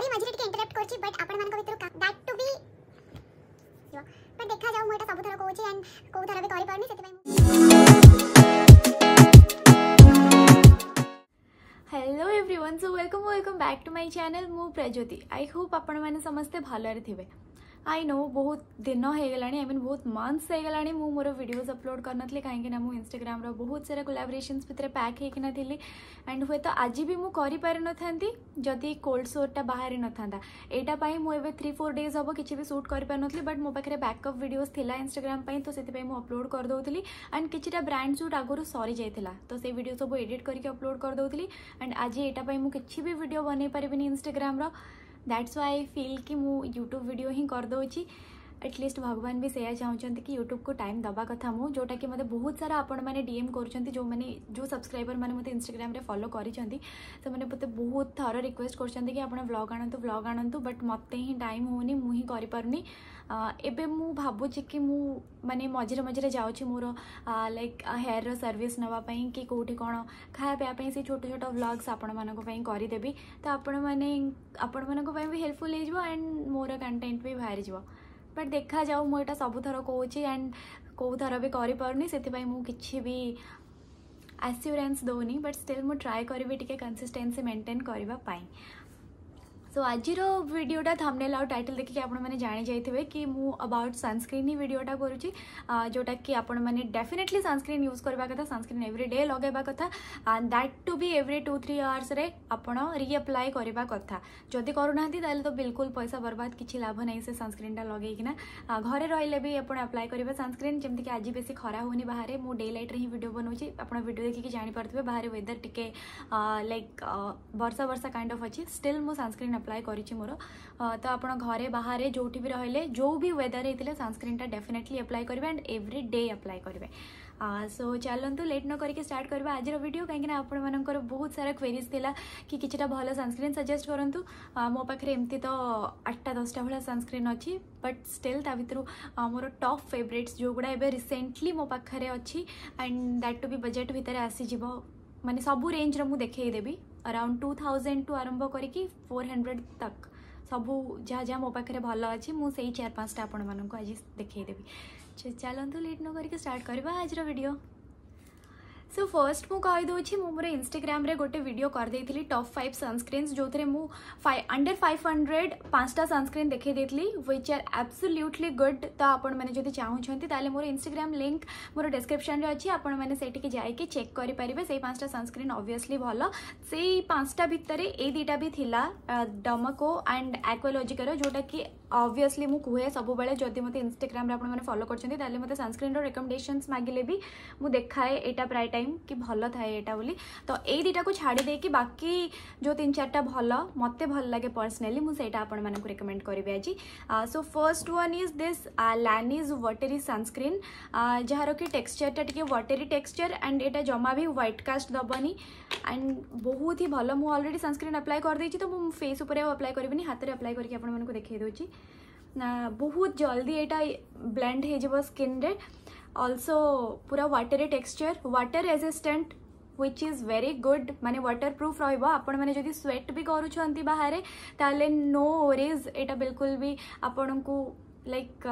sorry माझी टिके interrupt करची बट आपण मानको भितर दैट टू बी पर देखा जाऊ मोटा सब थर कहूँ एंड कौ थर भी करी पारनी hello everyone so welcome welcome back to my channel मु प्रज्योति आई होप आपण माने समस्ते भलर थिबे आई नो बहुत दिन होगा आई मीन बहुत मन्थस होगा मोर भिड अपलोड करी कहीं इनग्राम बहुत सारा कोलाबरेसन भितर पैक होना थी एंड हूँ तो आज भी मुझे ना जदि कोल्ड सोरटा बाहरी था यहाँपी मुझे थ्री फोर डेज हम कि भी तो सुट कर पार नी बट मो पाखे बैकअप भिडियोज थी इनग्राम तो से अपलोड करदे एंड कि ब्रांड सुट आगू सरी जाता तो से भिड सब एडिट करके अपलोड करदे एंड आज यहाँपी मुझे भी भिड बन पारिनी र दैट्स वाई आई फिल कि मुझ यूट्यूब भिड ही करदे एटलिस्ट भगवान भी से चाहूँगी कि यूट्यूब को टाइम दवा कथा मु जोटा कि मतलब बहुत सारा आपण मैंने डीएम कर जो मैंने जो सब्सक्राइबर मैंने मतलब इनस्टाग्राम फलो करते करिसेंती बहुत थर रिक्वेस्ट कर ब्लग आणतु ब्लग आणतु बट मत ही टाइम होनी मु ही करि पारुनी एबे मु भाबुची कि मु मानने मझे मझे जाऊँगी मोर लाइक हेयर रर्विस सर्विस नवा कि कोठी कौन खाया पिया से छोट छोट ब्लग्स आपण मानको तो आपण मैंने आपण मैं भी हेल्पफुल एंड मोर कंटेंट भी बाहर जबो ବଟ୍ ଦେଖାଯାଉ ମୁଁ ଏଇଟା ସବୁଥର କହୁଛି ଆଣ୍ଡ କେଉଁ ଥର ବି କରିପାରୁନି ସେଥିପାଇଁ ମୁଁ କିଛି ବି ଆସ୍ୟୁରାନ୍ସ ଦେଉନି ବଟ୍ ଷ୍ଟିଲ୍ ମୁଁ ଟ୍ରାଏ କରିବି ଟିକେ କନସିଷ୍ଟେନ୍ସି ମେଣ୍ଟେନ୍ କରିବା ପାଇଁ सो आज भिडटा थमनेल आउ टाइटल देखिए आपने जाने जाइए कि मुझे अबाउट सनस्क्रीन ही भिडटा करुँच जोटा कि आपफिनेटली सनस्क्रीन यूज करवा कथा सनस्क्रीन एव्री डे लगे कथ दैट टू भी एव्री टू थ्री आवर्स आपड़ रिअप्लाए करवा कथ जदि करूना तो बिल्कुल पैसा बर्बाद किसी लाभ नहीं से सनस्क्रीन टा कि घर रही भी करेंगे सनस्क्रीन जमीक आज बेसी खरा हो बाहर मुझ डे लाइट हिं भिड बनाऊँच आपड़ भिड देखिए जापर बाहर वेदर टी लाइक बर्षा बर्षा कैंड अफ अच्छी स्टिल मुझ सनस्क्रीन ଆପ୍ଲାଏ କରିଛି ମୋର ତ ଆପଣ ଘରେ ବାହାରେ ଯେଉଁଠି ବି ରହିଲେ ଯେଉଁ ବି ୱେଦର୍ ହେଇଥିଲେ ସନ୍ସ୍କ୍ରିନ୍ଟା ଡେଫିନେଟଲି ଆପ୍ଲାଏ କରିବେ ଆଣ୍ଡ ଏଭ୍ରି ଡେ ଆପ୍ଲାଏ କରିବେ ସୋ ଚାଲନ୍ତୁ ଲେଟ୍ ନ କରିକି ଷ୍ଟାର୍ଟ କରିବା ଆଜିର ଭିଡ଼ିଓ କାହିଁକିନା ଆପଣମାନଙ୍କର ବହୁତ ସାରା କ୍ୱେରିଜ୍ ଥିଲା କି କିଛିଟା ଭଲ ସନ୍ସ୍କ୍ରିନ୍ ସଜେଷ୍ଟ କରନ୍ତୁ ମୋ ପାଖରେ ଏମିତି ତ ଆଠଟା ଦଶଟା ଭଳିଆ ସନ୍ସ୍କ୍ରିନ୍ ଅଛି ବଟ୍ ଷ୍ଟିଲ୍ ତା ଭିତରୁ ମୋର ଟପ୍ ଫେଭରେଟ୍ସ ଯେଉଁଗୁଡ଼ା ଏବେ ରିସେଣ୍ଟଲି ମୋ ପାଖରେ ଅଛି ଆଣ୍ଡ ଦ୍ୟାଟ୍ ଟୁ ବି ବଜେଟ୍ ଭିତରେ ଆସିଯିବ ମାନେ ସବୁ ରେଞ୍ଜର ମୁଁ ଦେଖେଇଦେବି अराउंड टू थाउजेंडଠୁ ଆରମ୍ଭ କରିକି ଫୋର୍ ହଣ୍ଡ୍ରେଡ଼ ତକ୍ ସବୁ ଯାହା ଯାହା ମୋ ପାଖରେ ଭଲ ଅଛି ମୁଁ ସେଇ ଚାରି ପାଞ୍ଚଟା ଆପଣମାନଙ୍କୁ ଆଜି ଦେଖେଇଦେବି ଚାଲନ୍ତୁ ଲେଟ୍ ନ କରିକି ଷ୍ଟାର୍ଟ କରିବା ଆଜିର ଭିଡ଼ିଓ सो फर्स्ट मुझे कहीदे मुझे इनस्टाग्राम गोटे भिड करदे टप फाइव सनस्क्रीन जो थे मुझे अंडर फाइव हंड्रेड पांचटा सनस्क्रीन देखे व्विच आर एब्सोल्युटली गुड तो आपण मैंने जब चाहते मोर इनग्राम लिंक मोर डिस्क्रिप्शन अच्छी आपठी मैंने जाकि चेक करेंगे से पांचटा सनस्क्रीन अबवियसली भल से पांचटा भितर ये दुटा भी थी डमको एंड आक्वालोजिकर जोटा कि ଅବଭିୟସଲି ମୁଁ କୁହେ ସବୁବେଳେ ଯଦି ମୋତେ ଇନଷ୍ଟାଗ୍ରାମରେ ଆପଣମାନେ ଫଲୋ କରିଛନ୍ତି ତାହେଲେ ମୋତେ ସନସ୍କ୍ରିନ୍ର ରେକମେଣ୍ଡେସନ୍ସ ମାଗିଲେ ବି ମୁଁ ଦେଖାଏ ଏଇଟା ପ୍ରାୟ ଟାଇମ୍ କି ଭଲ ଥାଏ ଏଇଟା ବୋଲି ତ ଏଇ ଦୁଇଟାକୁ ଛାଡ଼ି ଦେଇକି ବାକି ଯେଉଁ ତିନି ଚାରିଟା ଭଲ ମୋତେ ଭଲ ଲାଗେ ପର୍ସନାଲି ମୁଁ ସେଇଟା ଆପଣମାନଙ୍କୁ ରେକମେଣ୍ଡ କରିବି ଆଜି so first one is this Laneige watery sunscreen ଯାହାର କି ଟେକ୍ସଚରଟା ଟିକେ ୱାଟେରୀ ଟେକ୍ସଚର ଆଣ୍ଡ ଏଇଟା ଜମା ବି ହ୍ୱାଇଟ୍ କାଷ୍ଟ ଦେବନି ଆଣ୍ଡ ବହୁତ ହି ଭଲ ମୁଁ ଅଲରେଡ଼ି ସନସ୍କ୍ରିନ୍ ଆପ୍ଲାଏ କରିଦେଇଛି ତ ମୁଁ ଫେସ୍ ଉପରେ ଆଉ ଆପ୍ଲାଏ କରିବିନି ହାତରେ ଆପ୍ଲାଏ କରିକି ଆପଣମାନଙ୍କୁ ଦେଖାଇ ଦେଉଛି बहुत जल्दी यहाँ ब्लेंड हो स्किन अल्सो पूरा water texture water resistant which is very good मानते व्टर प्रूफ रही जो स्वेट भी करुँच बाहर तेल नो ओरीज यहाँ बिलकुल भी आपण को लाइक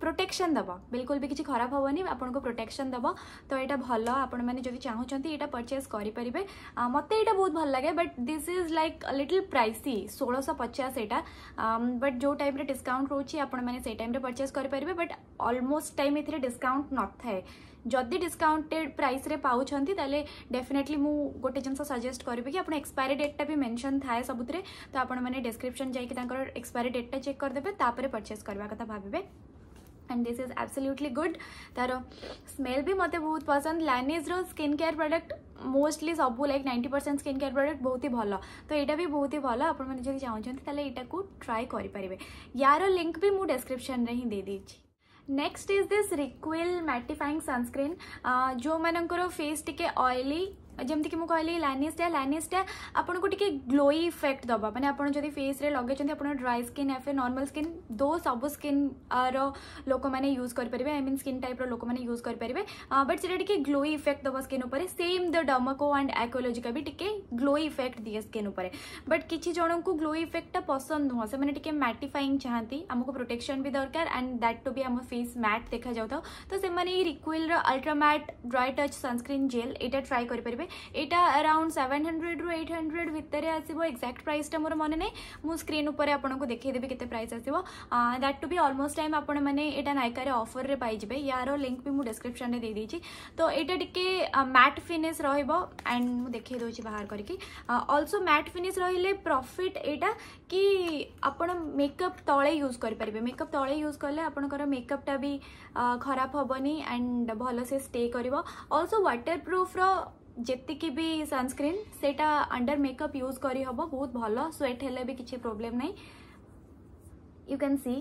प्रोटेक्शन देव बिल्कुल भी किसी खराब हेनी आपको प्रोटेक्शन देव तो यहाँ भल आपड़ी जब चाहूँगी यहाँ परचेज करेंगे मत यहाँ बहुत भल लगे but this is like little pricey षोलश पचास यहाँ बट जो टाइम डिस्काउंट रोचे आपने से टाइम परचेज करेंगे बट अलमोस्ट टाइम ये डिस्काउंट न थाए जदि डिस्काउंटेड प्राइस रे पाउछन्ति तले डेफिनेटली मुझ गोटे जिन सजेस्ट करी कि आपड़ा एक्सपायरी डेटा भी मेनसन थाए सब तो आपने माने जाकर एक्सपायरी डेटा चेक करदे परचेज करवा कथा भावे and this is absolutely good तार स्मेल भी मत बहुत पसंद Laneige skin care product mostly सब like ninety percent skin care product बहुत ही भल तो यहाँ भी बहुत ही भल आप चाहते ट्राए करेंगे यार लिंक भी मुझे डेस्क्रिप्सन में दे next is this Reequil mattifying sunscreen जो मानकर फेस टिके ऑयली जमीक मुझे कहली लैनिस्टा लैनिस्टा आपको टी ग्लोई इफेक्ट दबा मैंने आप फेस लगे आप ड्राई स्किन एफ नर्माल स्किन दो सब स्किन लोक मैंने यूज करेंगे आई मीन स्किन टाइप रोक मैंने यूज करेंगे बट से ग्लोई इफेक्ट दबा skin same the Derma Co and Aqualogica भी टी ग्लोई इफेक्ट दिए स्किन बट किसी जन को ग्लोई इफेक्टा पसंद नुह से मैटिफाइंग चाहती आमको प्रोटेक्शन भी दरकार एंड दैट टू भी आम फेस मैट देखा जाऊ तो से Reequil ultra matte dry touch sunscreen gel ये ट्राए करेंगे କରିପାରିବେ ଏଇଟା ଆରାଉଣ୍ଡ ସେଭେନ୍ ହଣ୍ଡ୍ରେଡ଼ରୁ ଏଇଟ୍ ହଣ୍ଡ୍ରେଡ଼ ଭିତରେ ଆସିବ ଏକ୍ଜାକ୍ଟ ପ୍ରାଇସ୍ଟା ମୋର ମନେ ନାହିଁ ମୁଁ ସ୍କ୍ରିନ୍ ଉପରେ ଆପଣଙ୍କୁ ଦେଖେଇଦେବି କେତେ ପ୍ରାଇସ୍ ଆସିବ that two be almost time ଆପଣମାନେ ଏଇଟା ନାଇକାରେ ଅଫର୍ରେ ପାଇଯିବେ ୟାର ଲିଙ୍କ୍ ବି ମୁଁ ଡେସ୍କ୍ରିପ୍ସନ୍ରେ ଦେଇଦେଇଛି ତ ଏଇଟା ଟିକେ ମ୍ୟାଟ୍ ଫିନିସ୍ ରହିବ ଆଣ୍ଡ ମୁଁ ଦେଖେଇ ଦେଉଛି ବାହାର କରିକି ଅଲସୋ ମ୍ୟାଟ୍ ଫିନିସ୍ ରହିଲେ ପ୍ରଫିଟ୍ ଏଇଟା କି ଆପଣ ମେକଅପ୍ ତଳେ ୟୁଜ୍ କରିପାରିବେ ମେକଅପ୍ ତଳେ ୟୁଜ୍ କଲେ ଆପଣଙ୍କର ମେକଅପ୍ଟା ବି ଖରାପ ହେବନି ଆଣ୍ଡ ଭଲସେ ଷ୍ଟେ କରିବ ଅଲସୋ ୱାଟର୍ ପ୍ରୁଫ୍ର ଯେତିକି ବି ସନସ୍କ୍ରିନ୍ ସେଇଟା ଅଣ୍ଡର ମେକଅପ୍ ୟୁଜ୍ କରିହେବ ବହୁତ ଭଲ ସ୍ୱେଟ୍ ହେଲେ ବି କିଛି ପ୍ରୋବ୍ଲେମ୍ ନାହିଁ ୟୁ କ୍ୟାନ୍ ସି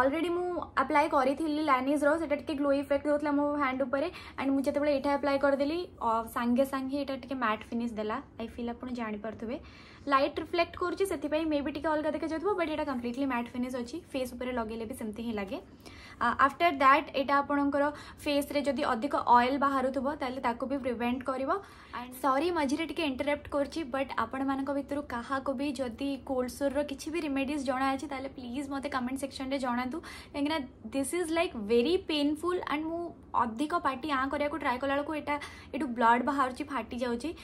অলরেডি মু আপ্লাই করে ল্যানিজর সেটা টিকি গ্লো ইফেক্ট দেওয়া মো হ্যান্ড উপরে অ্যান্ড মু যেতবে এটা আপ্লাই করেদেলি সাংে সাংে এটা টিকি ম্যাট ফিনিশ দেলা আই ফিল আপনার জাঁপারে लाइट रिफ्लेक्ट करुच्चे से मे भी टी अलग देखा जाऊ बट यहाँ कम्प्लीटली मैट फिनिश अच्छी फेस उपर लगे भी सेमती ही लगे आफ्टर दैट यहाँ आपणकर फेस अधिक अएल बाहर ताको भी प्रिभेन्ट कर सरी मझे टी इंटरप्ट कर बट आपण मान भितर क्या भी जदि कोल्ड सोर्र किसी भी रेमेडीज जनाअे ताल प्लीज मत कमेंट सेक्शन में जनातु कहीं this is like very painful and मु अधिक पार्टी आँ कर ट्राए कला बेलू ब्लड बाहर फाटी जाऊँगी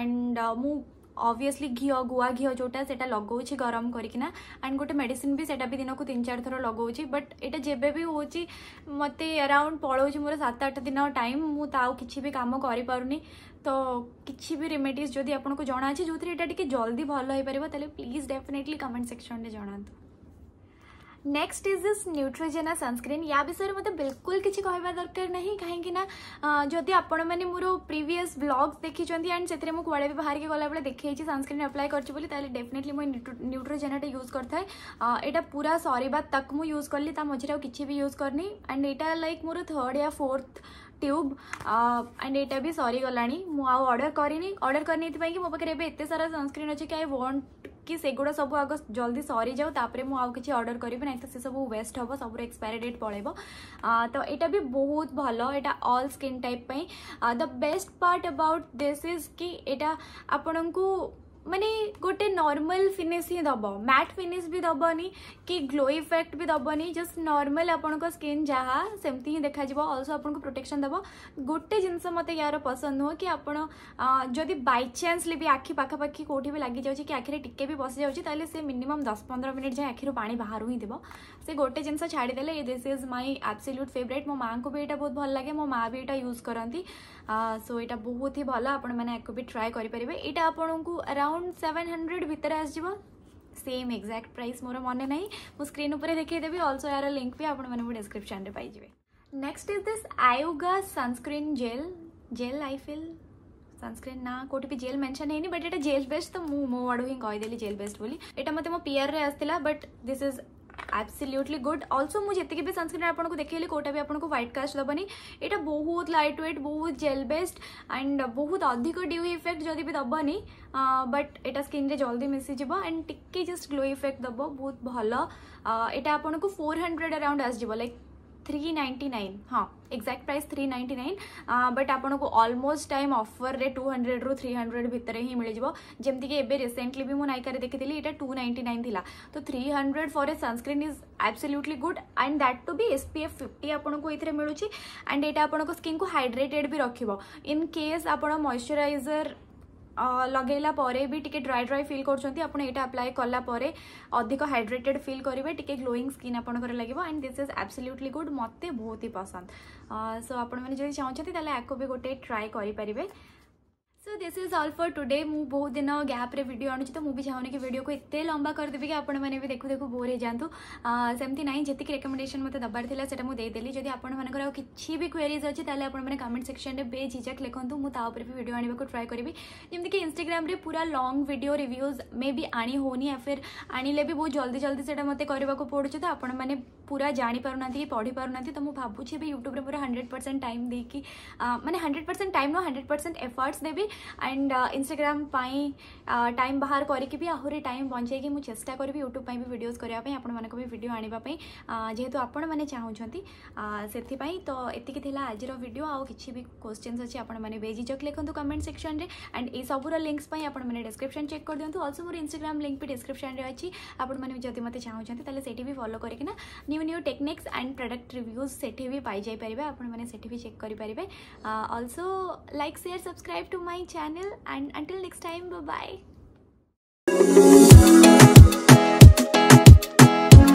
एंड मु অবভিয়াসলি ঘি গুয়া ঘি যেটা সেটা লগাউছি গরম করিকি না আন্ড গোটে মেডিসিন বি সেটা বি দিনকু তিন চার থর লগাউছি বট এটা যেবে বি হচ্ছে মতো আরাউন্ড পলাউছি মোর সাত আট দিন টাইম মু তাও কিছু বি কাম করিপারুনি তো কিছু বি রেমেডিজ যদি আপনার জনা আছে যে এটা টিকি জলদি ভাল হয়ে পার তাহলে প্লিজ ডেফিনেটলি কমেন্ট সেকশন রে জনাতু next is this Neutrogena sunscreen या विषय मत मतलब बिल्कुल किसी कह दरकार ना कहीं जदि आपण मैंने मोर प्रिवियस ब्लग्स देखी एंड से मुझे भी बाहर के गलाबे देखे सनस्क्रीन एप्लाय करें डेफिनेटली मुझे न्यूट्रोजेनाटा यूज करता है यहाँ पूरा सरवा तक मुझ यूज कली मझे कि भी यूज करनी एंड यहाँ लाइक मोर थर्ड या फोर्थ ट्यूब एंड यहाँ भी सरीगला मुझे अर्डर करनी अर्डर करनी कि मो पाखे एत सारा सनस्क्रीन अच्छे कि आई वॉन्ट କି ସେଗୁଡ଼ା ସବୁ ଆଗ ଜଲ୍ଦି ସରିଯାଉ ତାପରେ ମୁଁ ଆଉ କିଛି ଅର୍ଡ଼ର କରିବି ନାହିଁ ତ ସେ ସବୁ ୱେଷ୍ଟ ହେବ ସବୁର ଏକ୍ସପାୟାରୀ ଡେଟ୍ ପଳେଇବ ତ ଏଇଟା ବି ବହୁତ ଭଲ ଏଇଟା ଅଲ୍ ସ୍କିନ୍ ଟାଇପ୍ ପାଇଁ the best part about this is କି ଏଇଟା ଆପଣଙ୍କୁ मानने गोटे नर्माल फिनिश ही दब मैट फिनिश भी दबनी कि ग्लो इफेक्ट भी दबनी जस्ट नर्माल आप स्किन जहाँ सेमती ही देखा अल्सो आपको प्रोटेक्शन दबो गोटे जिनस मत यार पसंद नुह कि आपड़ बैचानसली भी आखि पाखापाखि कौटी भी लगी कि आखिरी टिके भी बसी जाए से मिनिमम दस पंद्रह मिनिट जाए आखिर पा बाहर ही थी से गोटे जिनस छाड़देले this is my absolute favourite मो माँ को भी यहाँ बहुत भल लगे मो माँ भी यहाँ यूज करती सो यहाँ बहुत ही भल आपने भी ट्राए करेंगे यहाँ आपको अराउंड ଆରାଉଣ୍ଡ ସେଭେନ୍ ହଣ୍ଡ୍ରେଡ଼ ଭିତରେ ଆସିଯିବ ସେମ୍ ଏକ୍ଜାକ୍ଟ ପ୍ରାଇସ୍ ମୋର ମନେ ନାହିଁ ମୁଁ ସ୍କ୍ରିନ୍ ଉପରେ ଦେଖେଇଦେବି ଅଲସୋ ଏହାର ଲିଙ୍କ୍ ବି ଆପଣମାନଙ୍କୁ ଡେସ୍କ୍ରିପ୍ସନ୍ରେ ପାଇଯିବେ ନେକ୍ସଟ ଇଜ୍ ଦିସ୍ ଆୟୋଗା sunscreen gel gel I feel sunscreen ना कौटे भी जेल मेंशन है बट ये जेल बेस्ट तो मु मो आड़ हिं कहीदेली जेल बेस्ट बोली एटा मत मो पीआर रे आसला but this is absolutely good also मुझे जितकी भी सनस्क्रीन आपको देखेली कौटा भी आपको व्हाइट कास्ट दबनी यहाँ बहुत लाइट वेट बहुत जेल बेस्ड एंड बहुत अधिक ड्यू इफेक्ट जदि भी दबनी बट एटा स्किन जल्दी मिसीज एंड टिके जस्ट ग्लो इफेक्ट दब बहुत भल एटा आपको फोर हंड्रेड अराउंड आसज लाइक थ्री नाइंटी नाइन हाँ exact price three ninety nine but आपको अलमोस्ट टाइम अफर रे टू हंड्रेड रु थ्री हंड्रेड भितर ही मिल जमीक एवं रिसेंटली भी मुझे नायिकार देखी ये टू नाइंटी नाइन थी तो three hundred for a sunscreen is absolutely good and that too भी एसपीएफ फिफ्टी आपको ये मिलूँ एंड ये आपको स्किन को हाइड्रेटेड भी रख इन आप मइश्चराइजर ଲଗାଇଲା ପରେ ବି ଟିକେ ଡ୍ରାଏ ଡ୍ରାଏ ଫିଲ୍ କରୁଛନ୍ତି ଆପଣ ଏଇଟା ଆପ୍ଲାଏ କଲା ପରେ ଅଧିକ ହାଇଡ୍ରେଟେଡ୍ ଫିଲ୍ କରିବେ ଟିକେ ଗ୍ଲୋଇଂ ସ୍କିନ୍ ଆପଣଙ୍କର ଲାଗିବ and this is absolutely good ମୋତେ ବହୁତ ହି ପସନ୍ଦ ସୋ ଆପଣମାନେ ଯଦି ଚାହୁଁଛନ୍ତି ତାହେଲେ ଆକୁ ବି ଗୋଟେ ଟ୍ରାଏ କରିପାରିବେ so this is all for today मु बहुत दिन ग्याप्रे भिड आणुଛି ତ ମୁଁ ବି ଚାହୁଁନି କି ଭିଡ଼ିଓକୁ ଏତେ ଲମ୍ବା କରିଦେବି କି ଆପଣମାନେ ବି ଦେଖୁ ଦେଖୁ ବୋର୍ ହେଇଯାଆନ୍ତୁ ସେମିତି ନାହିଁ ଯେତିକି ରେକମେଣ୍ଡେସନ୍ ମୋତେ ଦେବାର ଥିଲା ସେଟା ମୁଁ ଦେଇଦେଲି ଯଦି ଆପଣମାନଙ୍କର ଆଉ କିଛି ବି କ୍ୱେରିଜ୍ ଅଛି ତାହେଲେ ଆପଣମାନେ କମେଣ୍ଟ ସେକ୍ସନ୍ରେ ବେଝିଝାକ୍ ଲେଖନ୍ତୁ ମୁଁ ତା ଉପରେ ବି ଭିଡ଼ିଓ ଆଣିବାକୁ ଟ୍ରାଏ କରିବି ଯେମିତିକି ଇନ୍ଷ୍ଟାଗ୍ରାମରେ ପୁରା ଲଙ୍ଗ୍ ଭିଡ଼ିଓ ରିଭ୍ୟୁଜ୍ ମେ ବି ଆଣି ହେଉନି ୟା ଫିର୍ ଆଣିଲେ ବି ବହୁତ ଜଲ୍ଦି ଜଲ୍ଦି ସେଟା ମୋତେ କରିବାକୁ ପଡ଼ୁଛି ତ ଆପଣମାନେ ପୁରା ଜାଣିପାରୁନାହାନ୍ତି କି ପଢ଼ିପାରୁନାହାନ୍ତି ତ ମୁଁ ଭାବୁଛି ଏବେ ୟୁଟ୍ୟୁବରେ ପୁରା ହଣ୍ଡ୍ରେଡ଼ ପରସେଣ୍ଟ ଟାଇମ୍ ଦେଇକି ମାନେ ହଣ୍ଡ୍ରେଡ଼ ପରସେଣ୍ଟ ଟାଇମ୍ ନୁହଁ ହଣ୍ଡ୍ରେଡ଼ ପରସେଣ୍ଟ ଏଫର୍ଟସ୍ ଦେବି ଆଣ୍ଡ ଇନଷ୍ଟାଗ୍ରାମ୍ ପାଇଁ ଟାଇମ୍ ବାହାର କରିକି ବି ଆହୁରି ଟାଇମ୍ ବଞ୍ଚାଇକି ମୁଁ ଚେଷ୍ଟା କରିବି ୟୁଟ୍ୟୁବ୍ ପାଇଁ ବି ଭିଡ଼ିଓଜ୍ କରିବା ପାଇଁ ଆପଣମାନଙ୍କ ପାଇଁ ଭିଡ଼ିଓ ଆଣିବା ପାଇଁ ଯେହେତୁ ଆପଣମାନେ ଚାହୁଁଛନ୍ତି ସେଥିପାଇଁ ତ ଏତିକି ଥିଲା ଆଜିର ଭିଡ଼ିଓ ଆଉ କିଛି ବି କୋଶ୍ଚିନ୍ସ ଅଛି ଆପଣମାନେ ବେଜିଜକ୍ ଲେଖନ୍ତୁ କମେଣ୍ଟ ସେକ୍ସନ୍ରେ ଆଣ୍ଡ ଏଇ ସବୁର ଲିଙ୍କ୍ସ ପାଇଁ ଆପଣମାନେ ଡେସ୍କ୍ରିପସନ୍ ଚେକ୍ କରିଦିଅନ୍ତୁ ଅଲସୋ ମୋର ଇନଷ୍ଟାଗ୍ରାମ୍ ଲିଙ୍କ୍ ବି ଡେସ୍କ୍ରିପସନ୍ରେ ଅଛି ଆପଣମାନେ ଯଦି ମୋତେ ଚାହୁଁଛନ୍ତି ତାହେଲେ ସେଠି ବି ଫଲୋ କରିକିନା new new techniques and product reviews ସେଠି ବି ପାଇଯାଇପାରିବେ ଆପଣମାନେ ସେଠି ବି ଚେକ୍ କରିପାରିବେ also like share subscribe to my channel and until next time bye bye